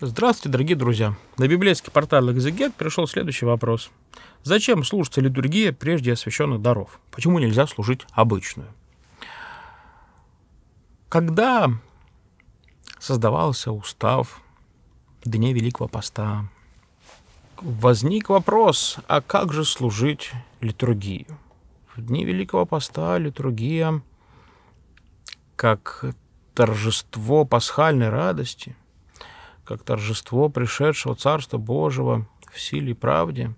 Здравствуйте, дорогие друзья! На библейский портал «Экзегет» пришел следующий вопрос. Зачем служится литургия прежде освященных даров? Почему нельзя служить обычную? Когда создавался устав Дней Великого Поста, возник вопрос, а как же служить литургию? В Дни Великого Поста литургия как торжество пасхальной радости – как торжество пришедшего Царства Божьего в силе и правде.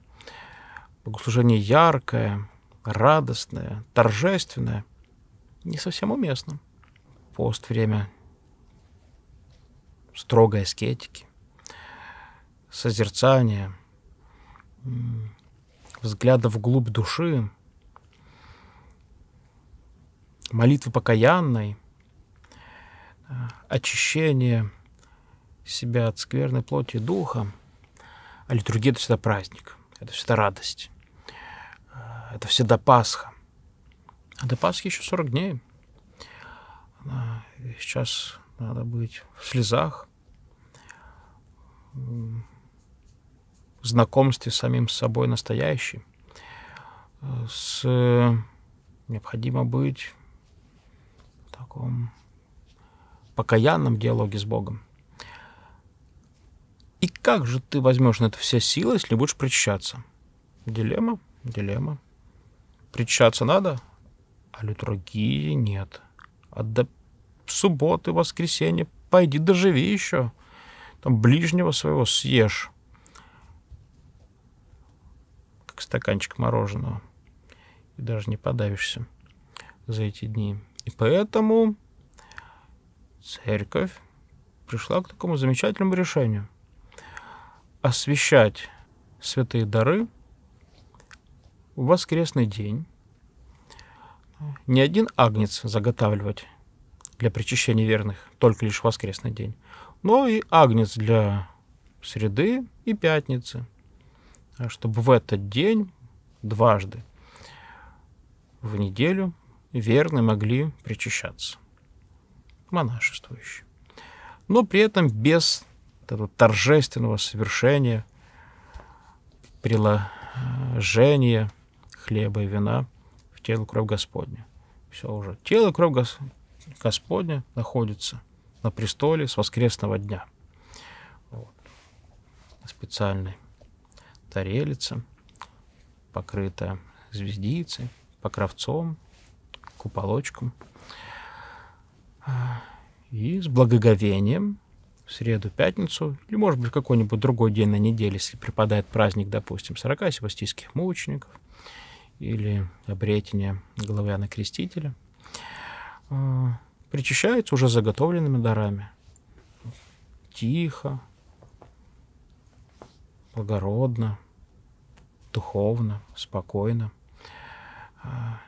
Богослужение яркое, радостное, торжественное, не совсем уместно. Пост – время строгой аскетики, созерцания, взгляда вглубь души, молитвы покаянной, э, очищение себя от скверной плоти и духа, а литургия — это всегда праздник, это всегда радость, э, это всегда Пасха. А до Пасхи еще 40 дней. Сейчас надо быть в слезах, в знакомстве с самим собой настоящим. С... Необходимо быть в таком покаянном диалоге с Богом. Как же ты возьмешь на это все силы, если будешь причащаться? Дилемма, дилемма. Причащаться надо, а литургии нет. А до субботы, воскресенья пойди доживи еще. Там ближнего своего съешь. Как стаканчик мороженого. И даже не подавишься за эти дни. И поэтому церковь пришла к такому замечательному решению – освещать святые дары в воскресный день, не один агнец заготавливать для причащения верных, только лишь в воскресный день, но и агнец для среды и пятницы, чтобы в этот день дважды в неделю верные могли причащаться, монашествующие, но при этом без этого торжественного совершения, приложения хлеба и вина в тело и кровь Господня. Все уже. Тело и кровь Гос... Господня находится на престоле с воскресного дня. Вот. Специальной тарелица, покрытая звездицей, покровцом, куполочком. А, и с благоговением – в среду, пятницу, или, может быть, какой-нибудь другой день на неделе, если припадает праздник, допустим, 40 севастийских мучеников или обретение главы Иоанна Крестителя, а, причащаются уже заготовленными дарами. Тихо, благородно, духовно, спокойно, а,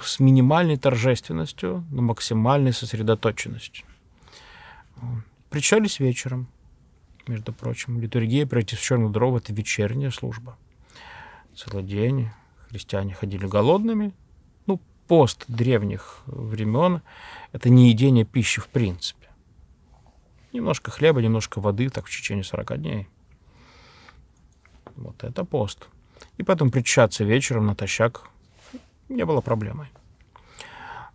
с минимальной торжественностью, но максимальной сосредоточенностью. Причались вечером, между прочим. Литургия против черного дрова – это вечерняя служба. Целый день христиане ходили голодными. Ну, пост древних времен – это не едение пищи в принципе. Немножко хлеба, немножко воды, так в течение 40 дней. Вот это пост. И потом причащаться вечером натощак не было проблемой.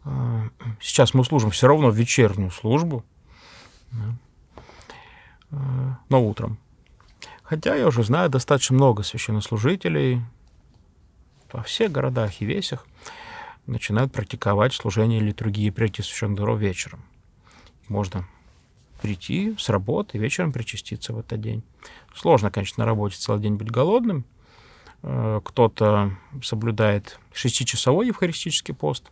А, сейчас мы служим все равно в вечернюю службу – а, но утром. Хотя я уже знаю достаточно много священнослужителей во всех городах и весях начинают практиковать служение литургии прийти священного вечером. Можно прийти с работы, вечером причаститься в этот день. Сложно, конечно, на работе целый день быть голодным. Э, кто-то соблюдает шестичасовой евхаристический пост,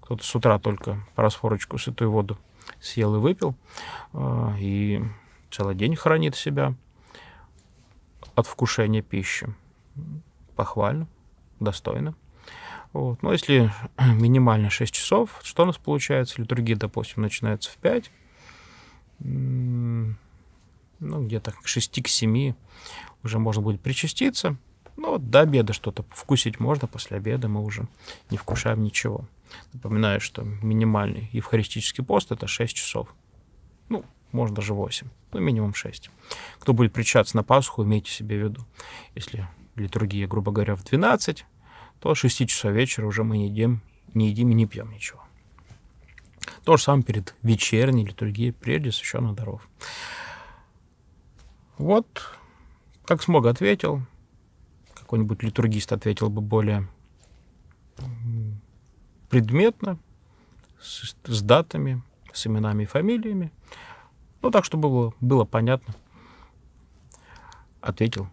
кто-то с утра только по святую воду – съел и выпил, э, и целый день хранит себя от вкушения пищи. Похвально, достойно. Вот. Но ну, если минимально 6 часов, что у нас получается? Литургия, допустим, начинается в 5, ну, где-то к 6 к 7 уже можно будет причаститься. Ну, до обеда что-то вкусить можно, после обеда мы уже не вкушаем ничего. Напоминаю, что минимальный евхаристический пост – это 6 часов. Ну, можно даже 8, ну, минимум 6. Кто будет причаться на Пасху, имейте себе в виду. Если литургия, грубо говоря, в 12, то с 6 часов вечера уже мы не едим, не едим и не пьем ничего. То же самое перед вечерней литургией, прежде священных даров. Вот, как смог, ответил какой-нибудь литургист ответил бы более предметно, с, с датами, с именами и фамилиями. Ну, так, чтобы было, было понятно. Ответил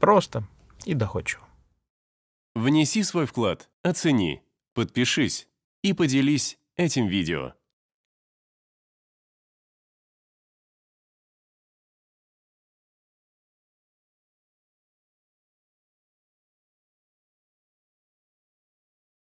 просто и доходчиво. Внеси свой вклад, оцени, подпишись и поделись этим видео.